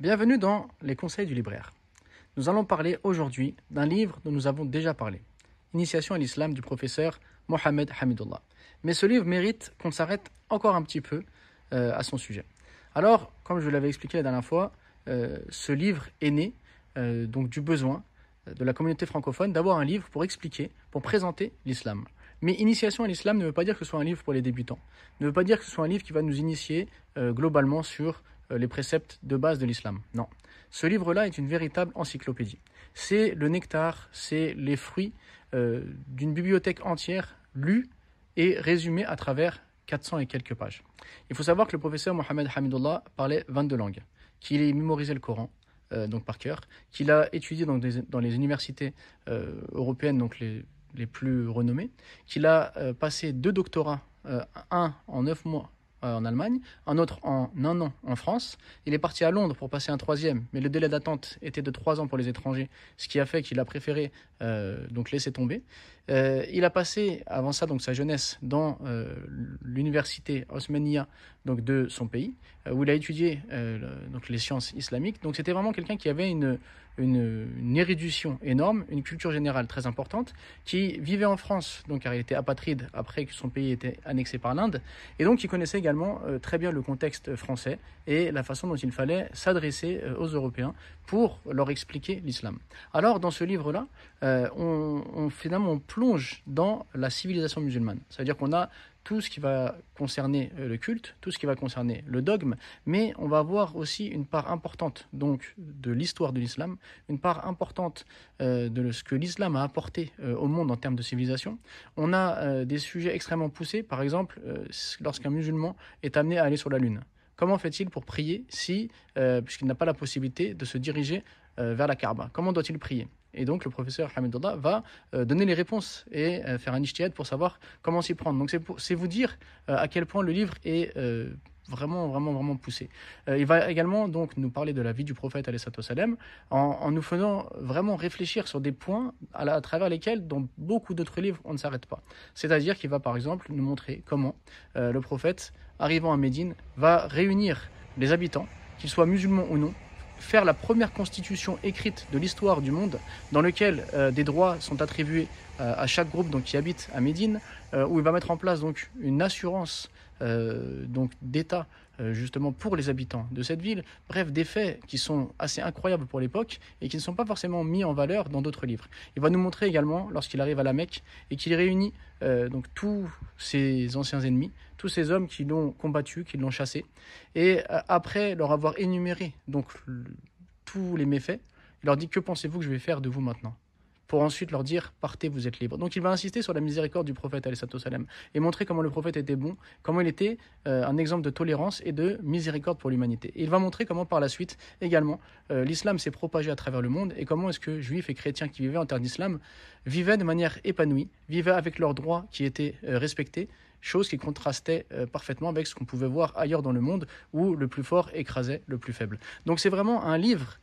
Bienvenue dans Les Conseils du libraire. Nous allons parler aujourd'hui d'un livre dont nous avons déjà parlé, Initiation à l'islam du professeur Mohamed Hamidullah. Mais ce livre mérite qu'on s'arrête encore un petit peu euh, à son sujet. Alors, comme je l'avais expliqué la dernière fois, euh, ce livre est né euh, donc du besoin de la communauté francophone d'avoir un livre pour expliquer, pour présenter l'islam. Mais initiation à l'islam ne veut pas dire que ce soit un livre pour les débutants, ne veut pas dire que ce soit un livre qui va nous initier globalement sur euh, les préceptes de base de l'islam. Non. Ce livre-là est une véritable encyclopédie. C'est le nectar, c'est les fruits euh, d'une bibliothèque entière lue et résumée à travers 400 et quelques pages. Il faut savoir que le professeur Mohamed Hamidullah parlait 22 langues, qu'il ait mémorisé le Coran, euh, donc par cœur, qu'il a étudié dans, les universités européennes, donc les, les plus renommées, qu'il a passé deux doctorats, un en neuf mois euh, en Allemagne, un autre en un an en France. Il est parti à Londres pour passer un troisième, mais le délai d'attente était de trois ans pour les étrangers, ce qui a fait qu'il a préféré euh, donc laisser tomber. Euh, il a passé avant ça donc sa jeunesse dans l'université Osmania donc de son pays, où il a étudié donc les sciences islamiques. Donc c'était vraiment quelqu'un qui avait une une, une, érudition énorme, une culture générale très importante, qui vivait en France, donc car il était apatride après que son pays était annexé par l'Inde, et donc qui connaissait également euh, très bien le contexte français et la façon dont il fallait s'adresser euh, aux Européens pour leur expliquer l'islam. Alors dans ce livre-là, euh, on, finalement on plonge dans la civilisation musulmane, c'est-à-dire qu'on a tout ce qui va concerner euh, le culte, tout ce qui va concerner le dogme, mais on va avoir aussi une part importante donc de l'histoire de l'islam, une part importante euh, de ce que l'islam a apporté euh, au monde en termes de civilisation. On a des sujets extrêmement poussés, par exemple lorsqu'un musulman est amené à aller sur la lune. Comment fait-il pour prier si, puisqu'il n'a pas la possibilité de se diriger vers la Kaaba Comment doit-il prier et donc le professeur Hamidullah va euh, donner les réponses et euh, faire un ijtihad pour savoir comment s'y prendre. Donc c'est vous dire euh, à quel point le livre est vraiment, vraiment, vraiment poussé. il va également donc nous parler de la vie du prophète salem en, en nous faisant vraiment réfléchir sur des points à, travers lesquels, dans beaucoup d'autres livres, on ne s'arrête pas. C'est-à-dire qu'il va par exemple nous montrer comment le prophète, arrivant à Médine, va réunir les habitants, qu'ils soient musulmans ou non, faire la première constitution écrite de l'histoire du monde dans laquelle euh, des droits sont attribués euh, à chaque groupe donc, qui habite à Médine, euh, où il va mettre en place donc une assurance euh, donc d'État euh, justement pour les habitants de cette ville. Bref, des faits qui sont assez incroyables pour l'époque et qui ne sont pas forcément mis en valeur dans d'autres livres. Il va nous montrer également lorsqu'il arrive à la Mecque et qu'il réunit euh, donc tous ses anciens ennemis, tous ces hommes qui l'ont combattu, qui l'ont chassé, et après leur avoir énuméré donc tous les méfaits, il leur dit que pensez-vous que je vais faire de vous maintenant pour ensuite leur dire partez, vous êtes libres. Donc il va insister sur la miséricorde du prophète salam et montrer comment le prophète était bon, comment il était euh, un exemple de tolérance et de miséricorde pour l'humanité. il va montrer comment par la suite également euh, l'islam s'est propagé à travers le monde et comment est-ce que juifs et chrétiens qui vivaient en terre d'islam vivaient de manière épanouie, vivaient avec leurs droits qui étaient euh, respectés chose qui contrastait parfaitement avec ce qu'on pouvait voir ailleurs dans le monde où le plus fort écrasait le plus faible. Donc c'est vraiment un livre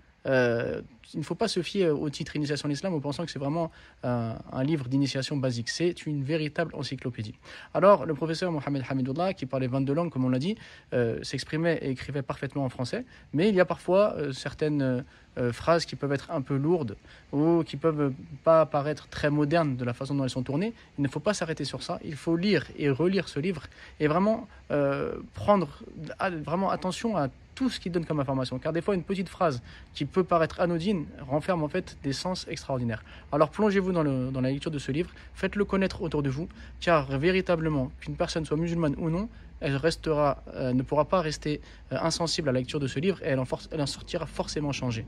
il ne faut pas se fier au titre Initiation à l'islam en pensant que c'est vraiment euh, un livre d'initiation basique. C'est une véritable encyclopédie. Alors, le professeur Mohamed Hamidullah, qui parlait 22 langues, comme on l'a dit, euh, s'exprimait et écrivait parfaitement en français, mais il y a parfois euh, certaines phrases qui peuvent être un peu lourdes ou qui peuvent pas paraître très modernes de la façon dont elles sont tournées. Il ne faut pas s'arrêter sur ça. Il faut lire et relire ce livre et vraiment prendre vraiment attention à tout ce qu'il donne comme information. Car des fois, une petite phrase qui peut paraître anodine, renferme en fait des sens extraordinaires. Alors plongez-vous dans, la lecture de ce livre, faites-le connaître autour de vous, car véritablement, qu'une personne soit musulmane ou non, elle restera, euh, ne pourra pas rester euh, insensible à la lecture de ce livre et elle en sortira forcément changée.